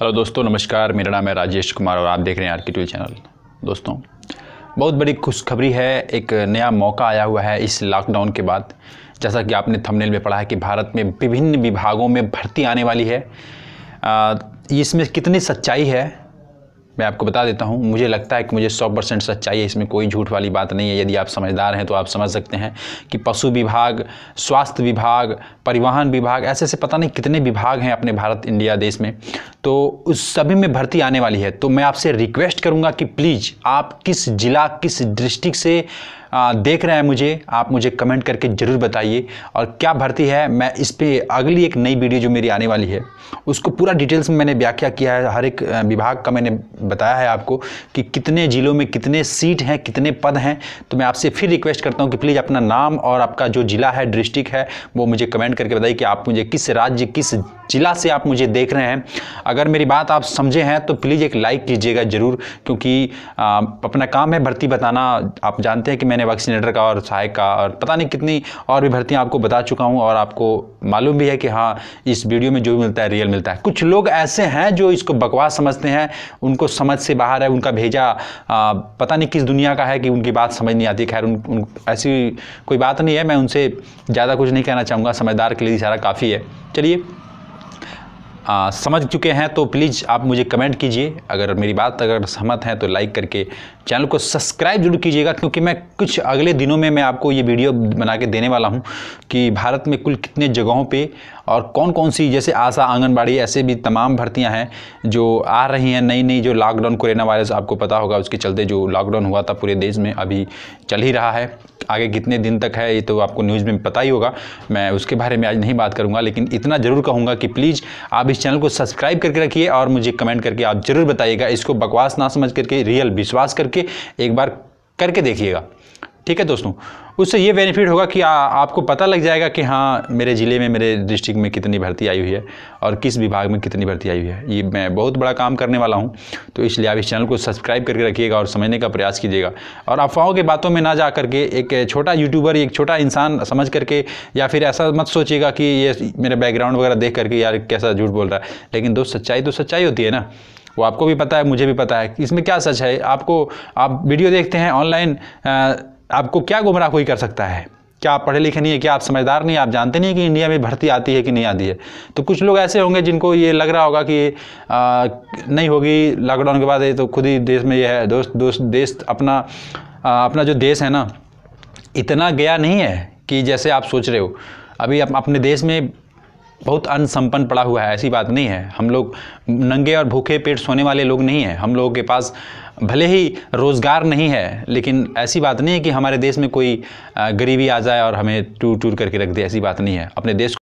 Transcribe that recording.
hello दोस्तों नमस्कार मेरा नाम है राजेश कुमार और आप देख रहे हैं आर की ट्यूल चैनल दोस्तों बहुत बड़ी खुशखबरी है एक नया मौका आया हुआ है इस लॉकडाउन के बाद जैसा कि आपने थंबनेल में पढ़ा है कि भारत में विभिन्न विभागों में भर्ती आने वाली है इसमें कितनी सच्चाई है मैं आपको बता देता हूँ मुझे लगता है कि मुझे 100 परसेंट सच्चाई है इसमें कोई झूठ वाली बात नहीं है यदि आप समझदार हैं तो आप समझ सकते हैं कि पशु विभाग स्वास्थ्य विभाग परिवहन विभाग ऐसे ऐसे पता नहीं कितने विभाग हैं अपने भारत इंडिया देश में तो उस सभी में भर्ती आने वाली है तो मैं आपसे रिक्वेस्ट करूँगा कि प्लीज़ आप किस ज़िला किस डिस्ट्रिक्ट से देख रहे हैं मुझे आप मुझे कमेंट करके ज़रूर बताइए और क्या भर्ती है मैं इस पर अगली एक नई वीडियो जो मेरी आने वाली है उसको पूरा डिटेल्स में मैंने व्याख्या किया है हर एक विभाग का मैंने बताया है आपको कि कितने ज़िलों में कितने सीट हैं कितने पद हैं तो मैं आपसे फिर रिक्वेस्ट करता हूँ कि प्लीज़ अपना नाम और आपका जो ज़िला है डिस्ट्रिक्ट है वो मुझे कमेंट करके बताइए कि आप मुझे किस राज्य किस ज़िला से आप मुझे देख रहे हैं अगर मेरी बात आप समझे हैं तो प्लीज़ एक लाइक कीजिएगा ज़रूर क्योंकि अपना काम है भर्ती बताना आप जानते हैं कि मैंने वैक्सीनेटर का और सहायक का और पता नहीं कितनी और भी भर्तियाँ आपको बता चुका हूँ और आपको मालूम भी है कि हाँ इस वीडियो में जो भी मिलता है रियल मिलता है कुछ लोग ऐसे हैं जो इसको बकवास समझते हैं उनको समझ से बाहर है उनका भेजा आ, पता नहीं किस दुनिया का है कि उनकी बात समझ नहीं आती खैर उन, उन ऐसी कोई बात नहीं है मैं उनसे ज़्यादा कुछ नहीं कहना चाहूँगा समझदार के लिए सारा काफ़ी है चलिए आ, समझ चुके हैं तो प्लीज़ आप मुझे कमेंट कीजिए अगर मेरी बात अगर सहमत हैं तो लाइक करके चैनल को सब्सक्राइब जरूर कीजिएगा क्योंकि मैं कुछ अगले दिनों में मैं आपको ये वीडियो बना के देने वाला हूँ कि भारत में कुल कितने जगहों पर और कौन कौन सी जैसे आशा आंगनबाड़ी ऐसे भी तमाम भर्तियाँ हैं जो आ रही हैं नई नई जो लॉकडाउन कोरोना वायरस आपको पता होगा उसके चलते जो लॉकडाउन हुआ था पूरे देश में अभी चल ही रहा है आगे कितने दिन तक है ये तो आपको न्यूज़ में पता ही होगा मैं उसके बारे में आज नहीं बात करूँगा लेकिन इतना ज़रूर कहूँगा कि प्लीज़ आप इस चैनल को सब्सक्राइब करके रखिए और मुझे कमेंट करके आप ज़रूर बताइएगा इसको बकवास ना समझ करके रियल विश्वास करके एक बार करके देखिएगा ठीक है दोस्तों उससे ये बेनिफिट होगा कि आ, आपको पता लग जाएगा कि हाँ मेरे ज़िले में मेरे डिस्ट्रिक्ट में कितनी भर्ती आई हुई है और किस विभाग में कितनी भर्ती आई हुई है ये मैं बहुत बड़ा काम करने वाला हूँ तो इसलिए आप इस चैनल को सब्सक्राइब करके रखिएगा और समझने का प्रयास कीजिएगा और अफवाहों की बातों में ना जा करके एक छोटा यूट्यूबर एक छोटा इंसान समझ करके या फिर ऐसा मत सोचिएगा कि ये मेरा बैकग्राउंड वगैरह देख करके यार कैसा झूठ बोल रहा है लेकिन दोस्त सच्चाई तो सच्चाई होती है ना वो आपको भी पता है मुझे भी पता है इसमें क्या सच है आपको आप वीडियो देखते हैं ऑनलाइन आपको क्या गुमराह कोई कर सकता है क्या आप पढ़े लिखे नहीं है क्या आप समझदार नहीं आप जानते नहीं कि इंडिया में भर्ती आती है कि नहीं आती है तो कुछ लोग ऐसे होंगे जिनको ये लग रहा होगा कि आ, नहीं होगी लॉकडाउन के बाद ये तो खुद ही देश में ये है दोस्त दोस्त देश अपना आ, अपना जो देश है ना इतना गया नहीं है कि जैसे आप सोच रहे हो अभी अप, अपने देश में बहुत अनसंपन्न पड़ा हुआ है ऐसी बात नहीं है हम लोग नंगे और भूखे पेट सोने वाले लोग नहीं हैं हम लोगों के पास भले ही रोज़गार नहीं है लेकिन ऐसी बात नहीं है कि हमारे देश में कोई गरीबी आ जाए और हमें टूर टूर करके रख दे ऐसी बात नहीं है अपने देश